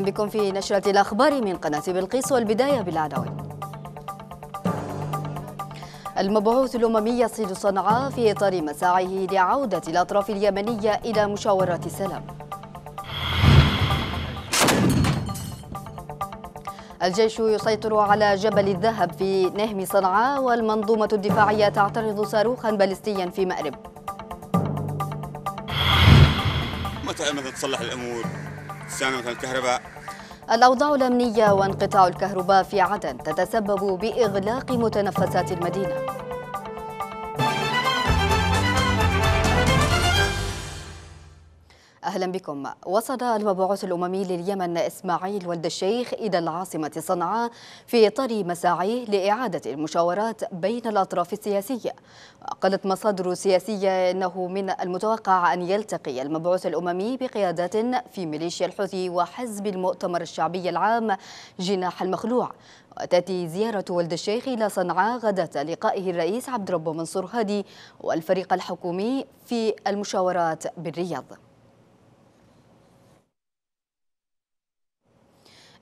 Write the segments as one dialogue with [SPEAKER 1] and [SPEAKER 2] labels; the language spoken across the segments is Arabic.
[SPEAKER 1] أهلا بكم في نشرة الأخبار من قناة بلقيس والبداية بالعناوين المبعوث الأممي يصل صنعاء في إطار مساعيه لعودة الأطراف اليمنية إلى مشاورات السلام الجيش يسيطر على جبل الذهب في نهم صنعاء والمنظومة الدفاعية تعترض صاروخا باليستيا في مأرب
[SPEAKER 2] متى أمل تصلح الأمور سامعة الكهرباء
[SPEAKER 1] الأوضاع الأمنية وانقطاع الكهرباء في عدن تتسبب بإغلاق متنفسات المدينة أهلا بكم وصل المبعوث الأممي لليمن إسماعيل ولد الشيخ إلى العاصمة صنعاء في إطار مساعيه لإعادة المشاورات بين الأطراف السياسية قالت مصادر سياسية أنه من المتوقع أن يلتقي المبعوث الأممي بقيادات في ميليشيا الحوثي وحزب المؤتمر الشعبي العام جناح المخلوع وتأتي زيارة ولد الشيخ إلى صنعاء غدا لقائه الرئيس عبد ربه منصور هادي والفريق الحكومي في المشاورات بالرياض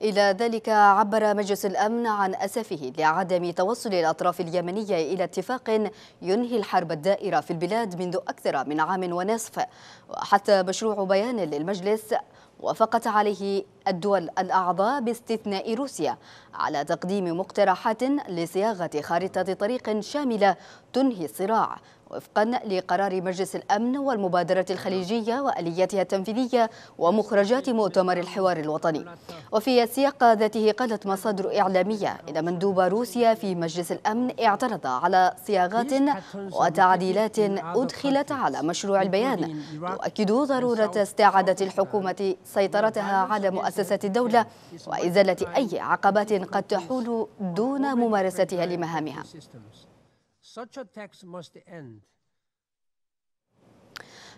[SPEAKER 1] إلى ذلك عبر مجلس الأمن عن أسفه لعدم توصل الأطراف اليمنية إلى اتفاق ينهي الحرب الدائرة في البلاد منذ أكثر من عام ونصف وحتى مشروع بيان للمجلس وافقت عليه الدول الأعضاء باستثناء روسيا على تقديم مقترحات لصياغة خارطة طريق شاملة تنهي الصراع وفقا لقرار مجلس الأمن والمبادرة الخليجية وآلياتها التنفيذية ومخرجات مؤتمر الحوار الوطني وفي السياق ذاته قالت مصادر إعلامية إن مندوب روسيا في مجلس الأمن اعترض على صياغات وتعديلات أدخلت على مشروع البيان تؤكد ضرورة استعادة الحكومة سيطرتها على مؤسسات الدولة وإزالة أي عقبات قد تحول دون ممارستها لمهامها
[SPEAKER 3] Such a tax must end.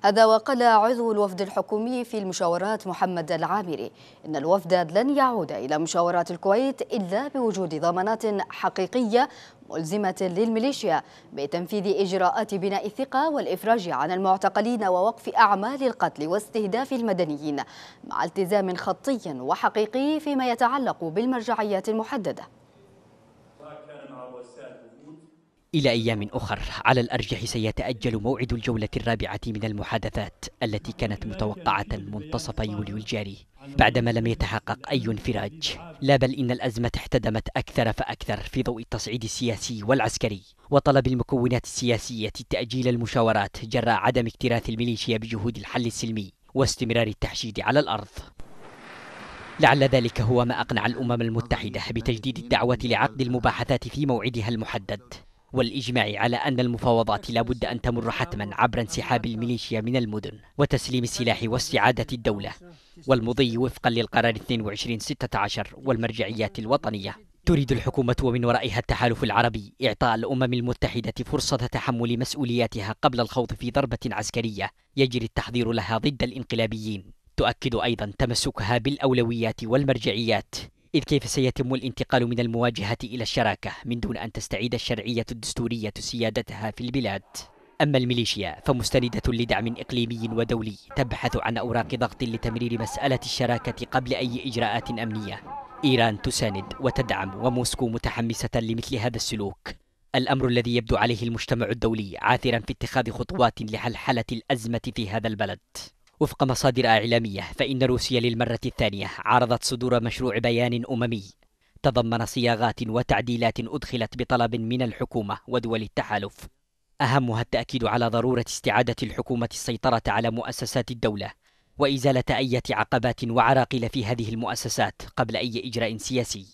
[SPEAKER 1] هذا وقال عضو الوفد الحكومي في المشاورات محمد العامري إن الوفد لن يعود إلى مشاورات الكويت إلا بوجود ضمانات حقيقية ملزمة للميليشيا بتنفيذ إجراءات بناء الثقة والإفراج عن المعتقلين ووقف أعمال القتل واستهداف المدنيين مع التزام خطي وحقيقي فيما يتعلق بالمرجعيات المحددة
[SPEAKER 4] إلى أيام أخر على الأرجح سيتأجل موعد الجولة الرابعة من المحادثات التي كانت متوقعة منتصف يوليو الجاري بعدما لم يتحقق أي انفراج لا بل إن الأزمة احتدمت أكثر فأكثر في ضوء التصعيد السياسي والعسكري وطلب المكونات السياسية تأجيل المشاورات جراء عدم اكتراث الميليشيا بجهود الحل السلمي واستمرار التحشيد على الأرض لعل ذلك هو ما أقنع الأمم المتحدة بتجديد الدعوة لعقد المباحثات في موعدها المحدد والإجماع على أن المفاوضات لابد أن تمر حتما عبر انسحاب الميليشيا من المدن وتسليم السلاح واستعادة الدولة والمضي وفقا للقرار 2216 والمرجعيات الوطنية تريد الحكومة ومن ورائها التحالف العربي إعطاء الأمم المتحدة فرصة تحمل مسؤولياتها قبل الخوض في ضربة عسكرية يجري التحضير لها ضد الإنقلابيين تؤكد أيضا تمسكها بالأولويات والمرجعيات إذ كيف سيتم الانتقال من المواجهة إلى الشراكة من دون أن تستعيد الشرعية الدستورية سيادتها في البلاد أما الميليشيا فمستندة لدعم إقليمي ودولي تبحث عن أوراق ضغط لتمرير مسألة الشراكة قبل أي إجراءات أمنية إيران تساند وتدعم وموسكو متحمسة لمثل هذا السلوك الأمر الذي يبدو عليه المجتمع الدولي عاثرا في اتخاذ خطوات لحلحلة الأزمة في هذا البلد وفق مصادر إعلامية فإن روسيا للمرة الثانية عرضت صدور مشروع بيان أممي تضمن صياغات وتعديلات أدخلت بطلب من الحكومة ودول التحالف أهمها التأكيد على ضرورة استعادة الحكومة السيطرة على مؤسسات الدولة وإزالة أي عقبات وعراقيل في هذه المؤسسات قبل أي إجراء سياسي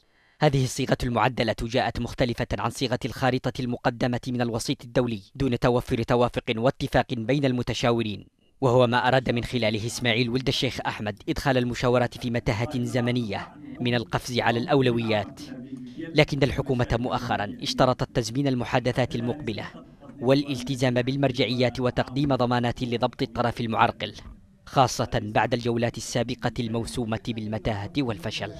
[SPEAKER 4] هذه الصيغة المعدلة جاءت مختلفة عن صيغة الخارطة المقدمة من الوسيط الدولي دون توفر توافق واتفاق بين المتشاورين وهو ما أراد من خلاله إسماعيل ولد الشيخ أحمد إدخال المشاورات في متاهة زمنية من القفز على الأولويات لكن الحكومة مؤخرا اشترطت تزمين المحادثات المقبلة والالتزام بالمرجعيات وتقديم ضمانات لضبط الطرف المعرقل خاصة بعد الجولات السابقة الموسومة بالمتاهة والفشل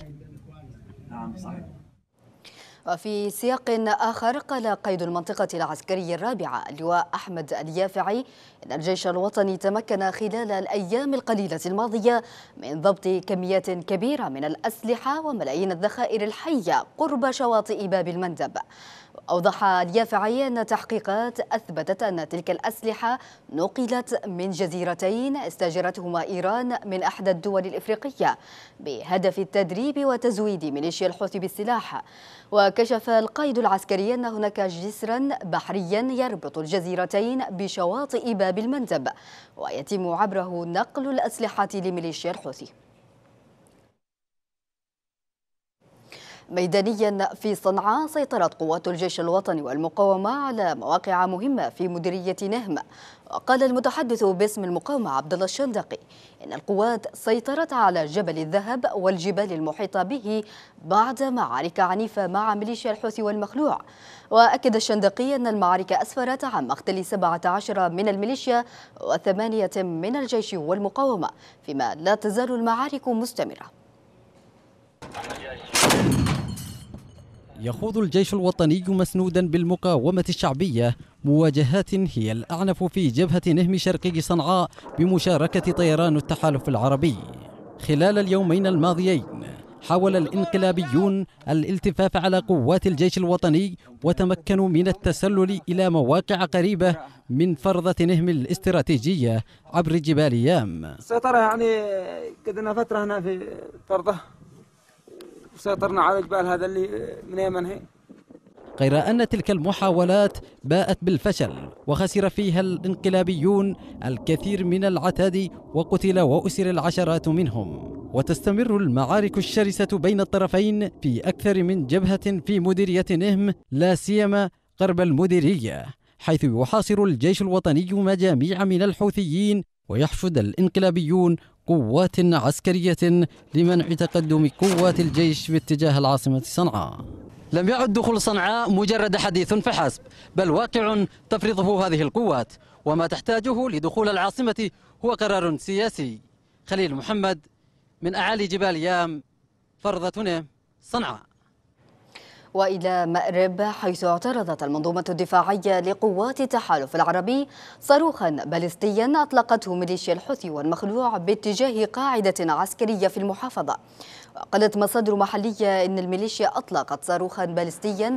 [SPEAKER 1] وفي سياق آخر قال قيد المنطقة العسكرية الرابعة اللواء أحمد اليافعي إن الجيش الوطني تمكن خلال الأيام القليلة الماضية من ضبط كميات كبيرة من الأسلحة وملايين الذخائر الحية قرب شواطئ باب المندب أوضح اليافعي أن تحقيقات أثبتت أن تلك الأسلحة نقلت من جزيرتين استاجرتهما إيران من أحدى الدول الإفريقية بهدف التدريب وتزويد ميليشيا الحوثي بالسلاح وكشف القائد العسكري أن هناك جسرا بحريا يربط الجزيرتين بشواطئ باب بالمندب ويتم عبره نقل الأسلحة لميليشيا الحوثي ميدانيا في صنعاء سيطرت قوات الجيش الوطني والمقاومة على مواقع مهمة في مديرية نهمة وقال المتحدث باسم المقاومة عبد الله الشندقي إن القوات سيطرت على جبل الذهب والجبال المحيطة به بعد معارك عنيفة مع ميليشيا الحوثي والمخلوع وأكد الشندقي أن المعارك أسفرت عن مقتل 17 من الميليشيا وثمانية من الجيش والمقاومة فيما لا تزال المعارك مستمرة
[SPEAKER 5] يخوض الجيش الوطني مسنودا بالمقاومة الشعبية مواجهات هي الأعنف في جبهة نهم شرقي صنعاء بمشاركة طيران التحالف العربي خلال اليومين الماضيين حاول الانقلابيون الالتفاف على قوات الجيش الوطني وتمكنوا من التسلل إلى مواقع قريبة من فرضة نهم الاستراتيجية عبر جبال يام
[SPEAKER 2] السيطرة يعني قدنا فترة هنا في فرضة وسيطرنا على الجبال هذا اللي من يمن هي
[SPEAKER 5] غير أن تلك المحاولات باءت بالفشل وخسر فيها الانقلابيون الكثير من العتاد وقتل وأسر العشرات منهم وتستمر المعارك الشرسة بين الطرفين في أكثر من جبهة في مديرية نهم لا سيما قرب المديرية حيث يحاصر الجيش الوطني مجاميع من الحوثيين ويحشد الانقلابيون قوات عسكرية لمنع تقدم قوات الجيش باتجاه العاصمة صنعاء لم يعد دخول صنعاء مجرد حديث فحسب بل واقع تفرضه هذه القوات وما تحتاجه لدخول العاصمة هو قرار سياسي خليل محمد من أعالي جبال يام فرضتنا صنعاء
[SPEAKER 1] وإلى مأرب حيث اعترضت المنظومة الدفاعية لقوات التحالف العربي صاروخا باليستيا أطلقته ميليشيا الحوثي والمخلوع باتجاه قاعدة عسكرية في المحافظة وقالت مصادر محلية أن الميليشيا أطلقت صاروخا باليستيا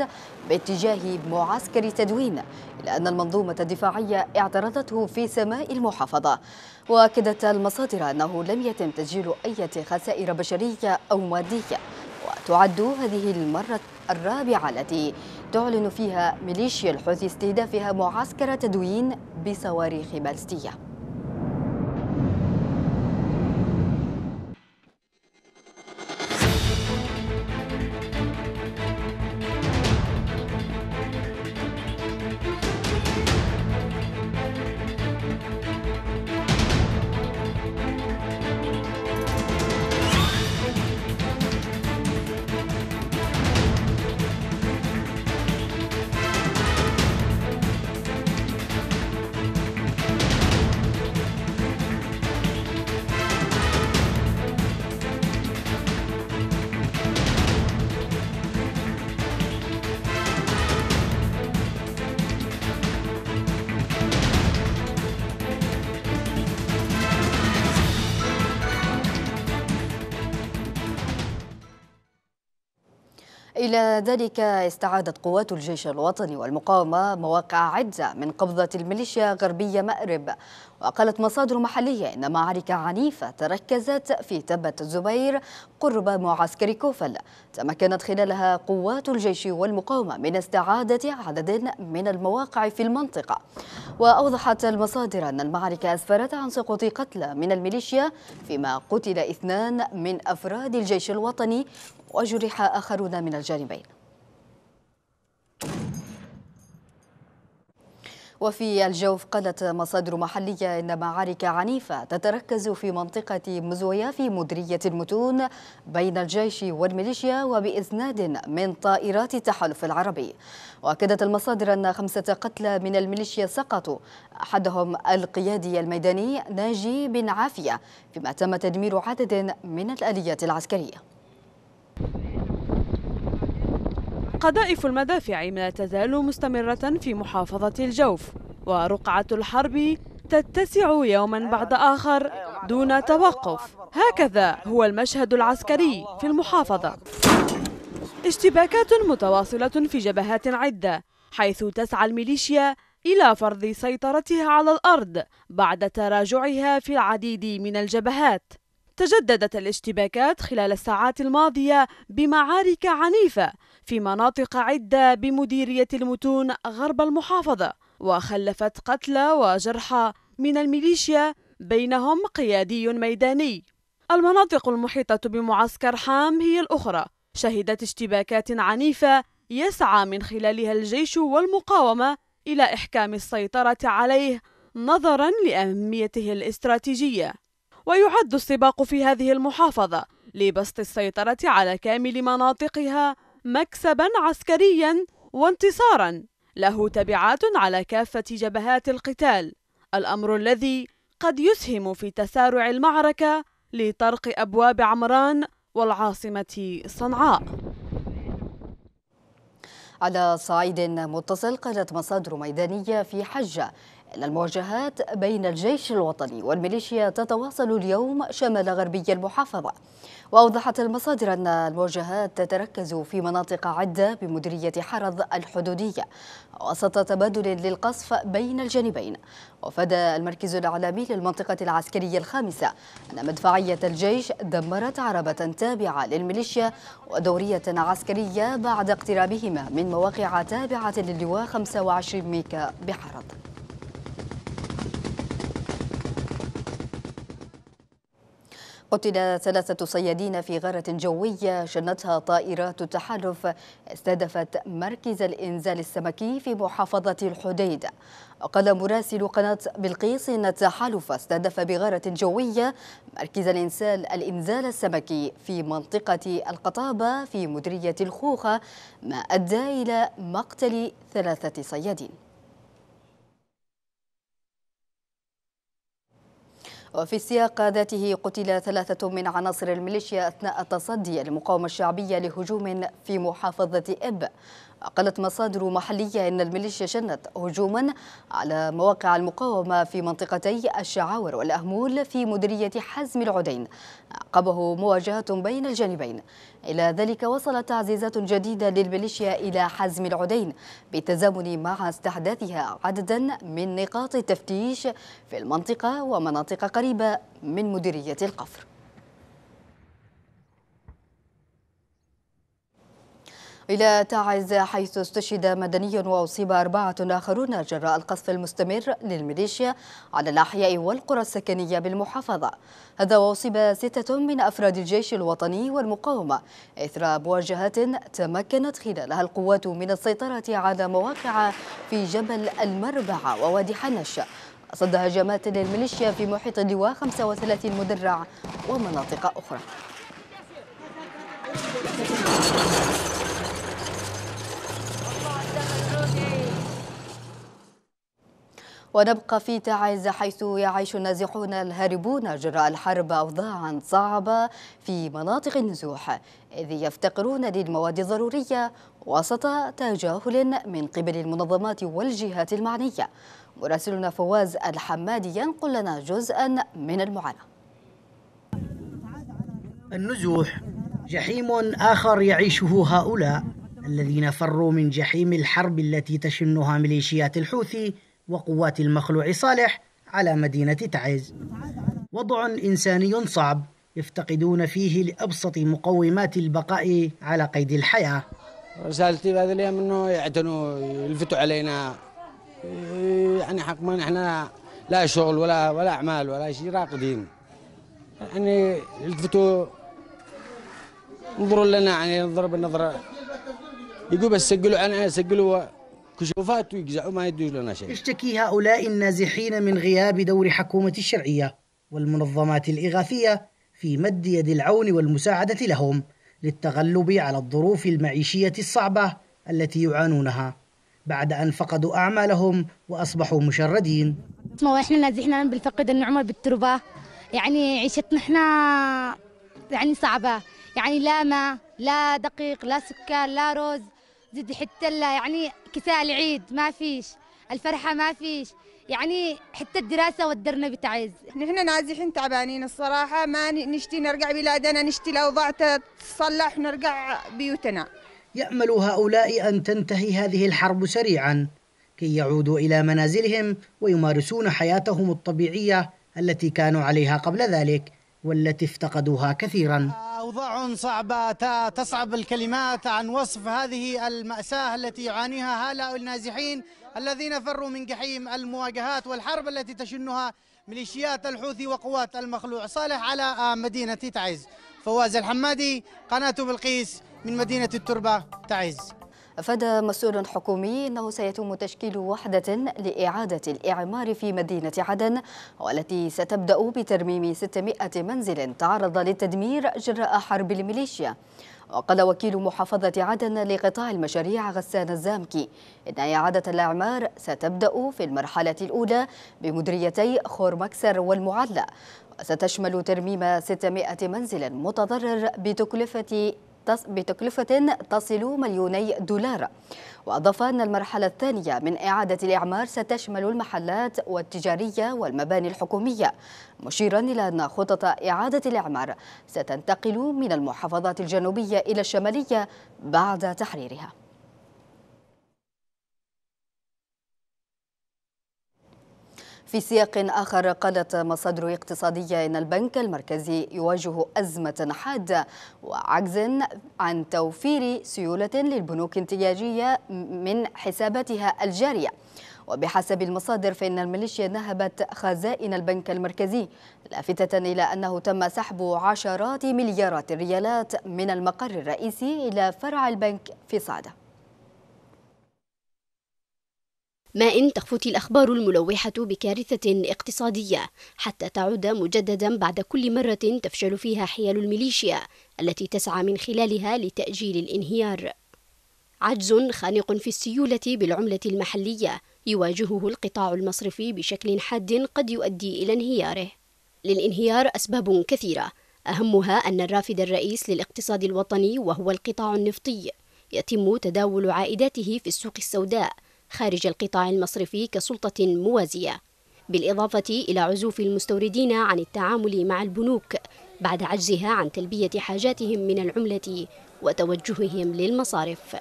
[SPEAKER 1] باتجاه معسكر تدوين إلا أن المنظومة الدفاعية اعترضته في سماء المحافظة وأكدت المصادر أنه لم يتم تسجيل أي خسائر بشرية أو مادية وتعد هذه المرة الرابعة التي تعلن فيها ميليشيا الحوثي استهدافها معسكر تدوين بصواريخ بالستية إلى ذلك استعادت قوات الجيش الوطني والمقاومة مواقع عدة من قبضة الميليشيا غربية مأرب وقالت مصادر محلية إن معارك عنيفة تركزت في تبة الزبير قرب معسكر كوفل تمكنت خلالها قوات الجيش والمقاومة من استعادة عدد من المواقع في المنطقة وأوضحت المصادر أن المعركة أسفرت عن سقوط قتلى من الميليشيا فيما قتل اثنان من أفراد الجيش الوطني وجرح آخرون من الجانبين وفي الجوف قالت مصادر محلية إن معارك عنيفة تتركز في منطقة مزويا في مديرية المتون بين الجيش والميليشيا وبإسناد من طائرات التحالف العربي وأكدت المصادر أن خمسة قتلى من الميليشيا سقطوا أحدهم القيادي الميداني ناجي بن عافية فيما تم تدمير عدد من الآليات العسكرية
[SPEAKER 6] قذائف المدافع ما تزال مستمرة في محافظة الجوف ورقعة الحرب تتسع يوما بعد آخر دون توقف هكذا هو المشهد العسكري في المحافظة اشتباكات متواصلة في جبهات عدة حيث تسعى الميليشيا إلى فرض سيطرتها على الأرض بعد تراجعها في العديد من الجبهات تجددت الاشتباكات خلال الساعات الماضية بمعارك عنيفة في مناطق عدة بمديرية المتون غرب المحافظة وخلفت قتلى وجرحى من الميليشيا بينهم قيادي ميداني المناطق المحيطة بمعسكر حام هي الأخرى شهدت اشتباكات عنيفة يسعى من خلالها الجيش والمقاومة إلى إحكام السيطرة عليه نظرا لأهميته الاستراتيجية ويعد السباق في هذه المحافظة لبسط السيطرة على كامل مناطقها مكسبا عسكريا وانتصارا له تبعات على كافة جبهات القتال الأمر الذي قد يسهم في تسارع المعركة لطرق أبواب عمران والعاصمة
[SPEAKER 1] صنعاء على صعيد متصل قالت مصادر ميدانية في حجة أن المواجهات بين الجيش الوطني والميليشيا تتواصل اليوم شمال غربي المحافظة وأوضحت المصادر أن المواجهات تتركز في مناطق عدة بمديرية حرض الحدودية وسط تبادل للقصف بين الجانبين وفاد المركز الإعلامي للمنطقة العسكرية الخامسة أن مدفعية الجيش دمرت عربة تابعة للميليشيا ودورية عسكرية بعد اقترابهما من مواقع تابعة للواء 25 ميكا بحرض قتل ثلاثة صيادين في غارة جوية شنتها طائرات التحالف استهدفت مركز الإنزال السمكي في محافظة الحديدة وقال مراسل قناة بلقيس أن التحالف استهدف بغارة جوية مركز الإنسال الإنزال السمكي في منطقة القطابة في مدرية الخوخة ما أدى إلى مقتل ثلاثة صيادين وفي السياق ذاته قتل ثلاثة من عناصر الميليشيا أثناء تصدي المقاومة الشعبية لهجوم في محافظة إب قالت مصادر محلية أن الميليشيا شنت هجوما على مواقع المقاومة في منطقتي الشعاور والأهمول في مديرية حزم العدين عقبه مواجهة بين الجانبين إلى ذلك وصلت تعزيزات جديدة للميليشيا إلى حزم العدين بالتزامن مع استحداثها عددا من نقاط التفتيش في المنطقة ومناطق قريبة من مديرية القفر إلى تعز حيث استشهد مدني وأصيب أربعة آخرون جراء القصف المستمر للميليشيا على الأحياء والقرى السكنية بالمحافظة هذا وأصيب ستة من أفراد الجيش الوطني والمقاومة إثر مواجهات تمكنت خلالها القوات من السيطرة على مواقع في جبل المربعة ووادي حنش صد هجمات للميليشيا في محيط اللواء 35 مدرع ومناطق أخرى ونبقى في تعز حيث يعيش النازحون الهاربون جراء الحرب أوضاعا صعبة في مناطق النزوح إذ يفتقرون للمواد الضرورية وسط تجاهل من قبل المنظمات والجهات المعنية مراسلنا فواز الحمادي ينقل لنا جزءا من المعاناة
[SPEAKER 7] النزوح جحيم آخر يعيشه هؤلاء الذين فروا من جحيم الحرب التي تشنها ميليشيات الحوثي وقوات المخلوع صالح على مدينة تعز وضع إنساني صعب يفتقدون فيه لأبسط مقومات البقاء على قيد الحياة رسالتي بهذا اليوم أنه يعتنوا يلفتوا علينا يعني حق ما نحن لا شغل ولا ولا أعمال ولا شيء راقدين يعني يلفتوا انظروا لنا يعني ننظر بالنظرة يقول بس سجلوا عنا سجلوا كشوفات ويجزعوا ما يدوش لنا شيء يشتكي هؤلاء النازحين من غياب دور حكومة الشرعية والمنظمات الإغاثية في مد يد العون والمساعدة لهم للتغلب على الظروف المعيشية الصعبة التي يعانونها بعد أن فقدوا أعمالهم وأصبحوا مشردين
[SPEAKER 3] ما إحنا نازحنا بالفقد النعمة بالتربة يعني عيشتنا إحنا يعني صعبة يعني لا ماء لا دقيق لا سكر لا رز زد حتى يعني كساء العيد ما فيش الفرحة ما فيش يعني حتى الدراسة ودرنا بتعز نحن نازحين
[SPEAKER 7] تعبانين الصراحة ما نشتي نرجع بلادنا نشتي الأوضاع تتصلح ونرجع بيوتنا يأمل هؤلاء أن تنتهي هذه الحرب سريعا كي يعودوا إلى منازلهم ويمارسون حياتهم الطبيعية التي كانوا عليها قبل ذلك والتي افتقدوها كثيرا أوضاع صعبة تصعب الكلمات عن وصف هذه المأساة التي يعانيها هؤلاء النازحين الذين فروا من جحيم المواجهات والحرب التي تشنها ميليشيات الحوثي وقوات المخلوع صالح على مدينة تعز فواز الحمادي قناة بلقيس من مدينة التربة تعز
[SPEAKER 1] أفاد مسؤول حكومي أنه سيتم تشكيل وحدة لإعادة الإعمار في مدينة عدن والتي ستبدأ بترميم 600 منزل تعرض للتدمير جراء حرب الميليشيا وقال وكيل محافظة عدن لقطاع المشاريع غسان الزامكي إن إعادة الأعمار ستبدأ في المرحلة الأولى بمدريتي خور مكسر والمعلى وستشمل ترميم 600 منزل متضرر بتكلفة بتكلفة تصل مليوني دولار وأضاف أن المرحلة الثانية من إعادة الإعمار ستشمل المحلات والتجارية والمباني الحكومية مشيرا إلى أن خطط إعادة الإعمار ستنتقل من المحافظات الجنوبية إلى الشمالية بعد تحريرها في سياق آخر قالت مصادر اقتصادية أن البنك المركزي يواجه أزمة حادة وعجز عن توفير سيولة للبنوك انتاجية من حساباتها الجارية وبحسب المصادر فإن الميليشيا نهبت خزائن البنك المركزي لافتة إلى أنه تم سحب عشرات مليارات الريالات من المقر الرئيسي إلى فرع البنك في صعده
[SPEAKER 3] ما إن تخفت الأخبار الملوحة بكارثة اقتصادية حتى تعود مجددا بعد كل مرة تفشل فيها حيل الميليشيا التي تسعى من خلالها لتأجيل الانهيار. عجز خانق في السيولة بالعملة المحلية يواجهه القطاع المصرفي بشكل حاد قد يؤدي إلى انهياره. للانهيار أسباب كثيرة أهمها أن الرافد الرئيس للاقتصاد الوطني وهو القطاع النفطي يتم تداول عائداته في السوق السوداء خارج القطاع المصرفي كسلطة موازية بالإضافة إلى عزوف المستوردين عن التعامل مع البنوك بعد عجزها عن تلبية حاجاتهم من العملة وتوجههم للمصارف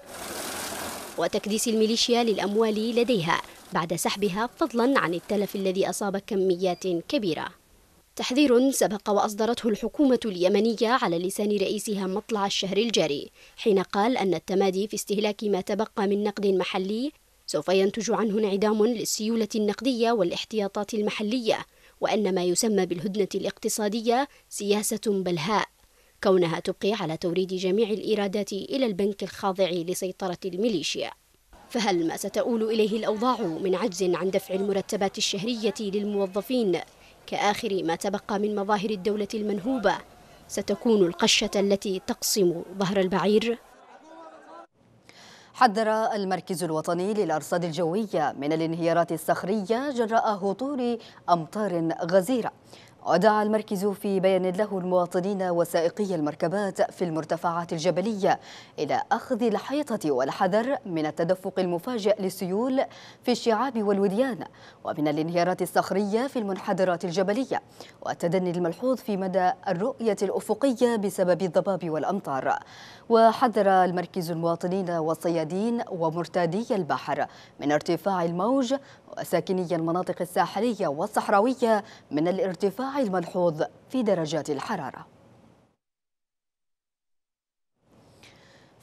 [SPEAKER 3] وتكديس الميليشيا للأموال لديها بعد سحبها فضلا عن التلف الذي أصاب كميات كبيرة تحذير سبق وأصدرته الحكومة اليمنية على لسان رئيسها مطلع الشهر الجاري حين قال أن التمادي في استهلاك ما تبقى من نقد محلي سوف ينتج عنه انعدام للسيولة النقدية والاحتياطات المحلية وأن ما يسمى بالهدنة الاقتصادية سياسة بلهاء كونها تبقي على توريد جميع الإيرادات إلى البنك الخاضع لسيطرة الميليشيا فهل ما ستؤول إليه الأوضاع من عجز عن دفع المرتبات الشهرية للموظفين كآخر ما تبقى من مظاهر الدولة المنهوبة ستكون القشة التي تقسم ظهر البعير
[SPEAKER 1] حذر المركز الوطني للأرصاد الجوية من الانهيارات الصخرية جراء هطول أمطار غزيرة ودعا المركز في بيان له المواطنين وسائقي المركبات في المرتفعات الجبلية إلى أخذ الحيطة والحذر من التدفق المفاجئ للسيول في الشعاب والوديان ومن الانهيارات الصخرية في المنحدرات الجبلية والتدني الملحوظ في مدى الرؤية الأفقية بسبب الضباب والأمطار وحذر المركز المواطنين والصيادين ومرتادي البحر من ارتفاع الموج وساكني المناطق الساحلية والصحراوية من الارتفاع الملحوظ في درجات الحرارة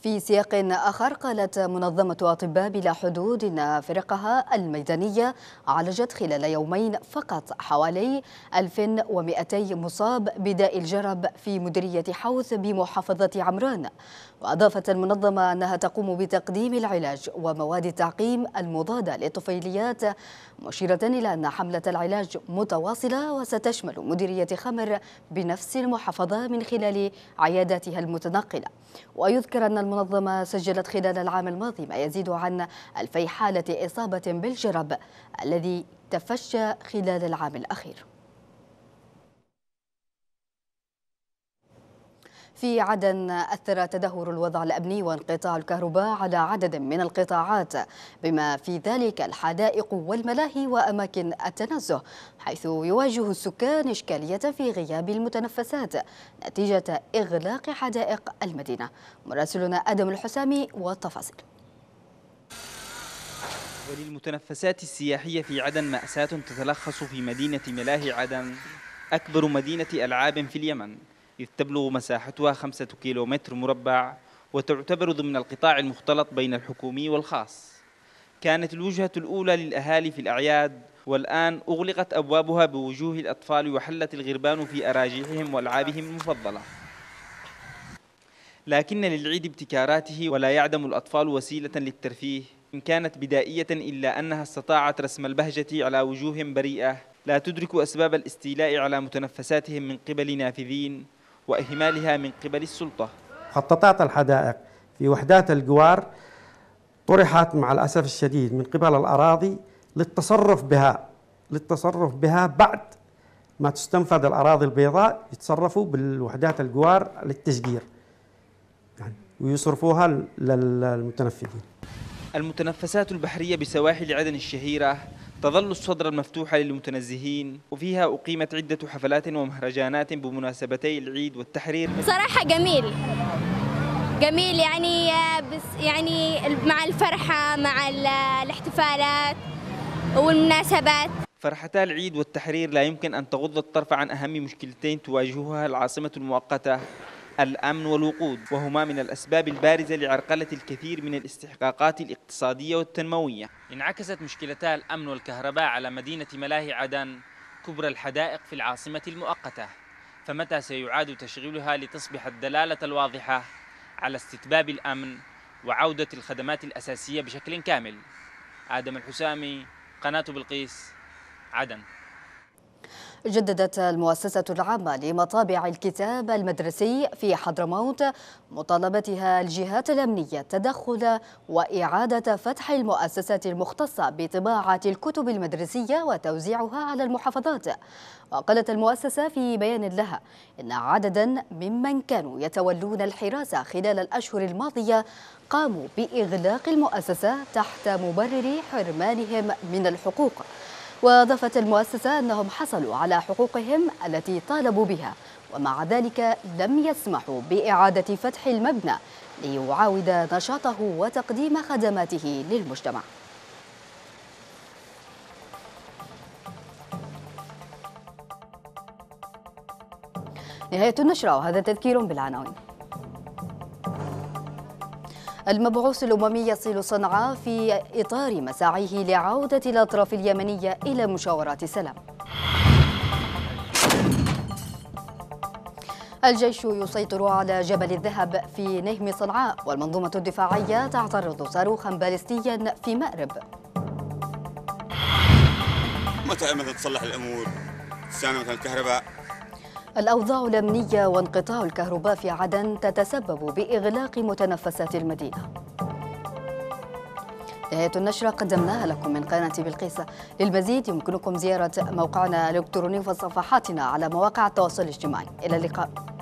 [SPEAKER 1] في سياق آخر قالت منظمة أطباء بلا حدود إن فرقها الميدانية عالجت خلال يومين فقط حوالي 1200 مصاب بداء الجرب في مديرية حوث بمحافظة عمران وأضافت المنظمة أنها تقوم بتقديم العلاج ومواد التعقيم المضادة للطفيليات مشيرة إلى أن حملة العلاج متواصلة وستشمل مديرية خمر بنفس المحافظة من خلال عياداتها المتنقلة ويذكر أن المنظمة سجلت خلال العام الماضي ما يزيد عن ألفي حالة إصابة بالجرب الذي تفشى خلال العام الأخير في عدن أثر تدهور الوضع الأمني وانقطاع الكهرباء على عدد من القطاعات بما في ذلك الحدائق والملاهي وأماكن التنزه حيث يواجه السكان إشكالية في غياب المتنفسات نتيجة إغلاق حدائق المدينة مراسلنا أدم الحسامي والتفاصيل
[SPEAKER 2] وللمتنفسات السياحية في عدن مأساة تتلخص في مدينة ملاهي عدن أكبر مدينة ألعاب في اليمن إذ تبلغ مساحتها خمسة كيلومتر مربع وتعتبر ضمن القطاع المختلط بين الحكومي والخاص كانت الوجهة الأولى للأهالي في الأعياد والآن أغلقت أبوابها بوجوه الأطفال وحلت الغربان في أراجيحهم وألعابهم المفضلة لكن للعيد ابتكاراته ولا يعدم الأطفال وسيلة للترفيه إن كانت بدائية إلا أنها استطاعت رسم البهجة على وجوه بريئة لا تدرك أسباب الاستيلاء على متنفساتهم من قبل نافذين وإهمالها من قبل السلطة مخططات الحدائق في وحدات الجوار طرحت مع الأسف الشديد من قبل الأراضي للتصرف بها للتصرف بها بعد ما تستنفذ الأراضي البيضاء يتصرفوا بالوحدات الجوار للتشجير يعني ويصرفوها للمتنفذين المتنفسات البحرية بسواحل عدن الشهيرة تظل الصدر المفتوحة للمتنزهين وفيها أقيمت عدة حفلات ومهرجانات بمناسبتي العيد والتحرير
[SPEAKER 3] صراحة جميل جميل يعني بس يعني مع الفرحة مع الاحتفالات والمناسبات
[SPEAKER 2] فرحتا العيد والتحرير لا يمكن أن تغض الطرف عن أهم مشكلتين تواجهها العاصمة المؤقتة الأمن والوقود وهما من الأسباب البارزة لعرقلة الكثير من الاستحقاقات الاقتصادية والتنموية انعكست مشكلتا الأمن والكهرباء على مدينة ملاهي عدن كبرى الحدائق في العاصمة المؤقتة فمتى سيعاد تشغيلها لتصبح الدلالة الواضحة على استتباب الأمن وعودة الخدمات الأساسية بشكل كامل آدم الحسامي قناة بلقيس عدن
[SPEAKER 1] جددت المؤسسة العامة لمطابع الكتاب المدرسي في حضرموت مطالبتها الجهات الأمنية التدخل وإعادة فتح المؤسسة المختصة بطباعة الكتب المدرسية وتوزيعها على المحافظات وقالت المؤسسة في بيان لها إن عددا ممن كانوا يتولون الحراسة خلال الأشهر الماضية قاموا بإغلاق المؤسسة تحت مبرر حرمانهم من الحقوق وأضافت المؤسسة أنهم حصلوا على حقوقهم التي طالبوا بها ومع ذلك لم يسمحوا بإعادة فتح المبنى ليعاود نشاطه وتقديم خدماته للمجتمع نهاية النشرة وهذا تذكير بالعناوين المبعوث الأممي يصل صنعاء في إطار مساعيه لعودة الأطراف اليمنية إلى مشاورات السلام الجيش يسيطر على جبل الذهب في نهم صنعاء والمنظومة الدفاعية تعترض صاروخا باليستيا في مأرب
[SPEAKER 2] متى أمد تصلح الأمور تستعمل مثلا الكهرباء
[SPEAKER 1] الأوضاع الأمنية وانقطاع الكهرباء في عدن تتسبب بإغلاق متنفسات المدينة نهاية النشرة قدمناها لكم من قناة بلقيس للمزيد يمكنكم زيارة موقعنا الإلكتروني وصفحاتنا على مواقع التواصل الاجتماعي إلى اللقاء